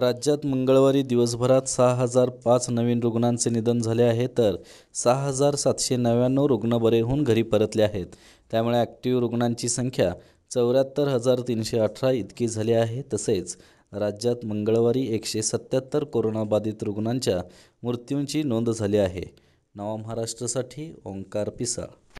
राज्यात मंगळवारी दिवसभरात सहा हजार पाच नवीन रुग्णांचे निधन झाले आहे तर सहा हजार सातशे नव्याण्णव रुग्ण बरे होऊन घरी परतले आहेत त्यामुळे ॲक्टिव्ह रुग्णांची संख्या चौऱ्याहत्तर हजार तीनशे अठरा इतकी झाली आहे तसेच राज्यात मंगळवारी एकशे सत्याहत्तर कोरोनाबाधित रुग्णांच्या मृत्यूंची नोंद झाली आहे नवा महाराष्ट्रासाठी ओंकार पिसा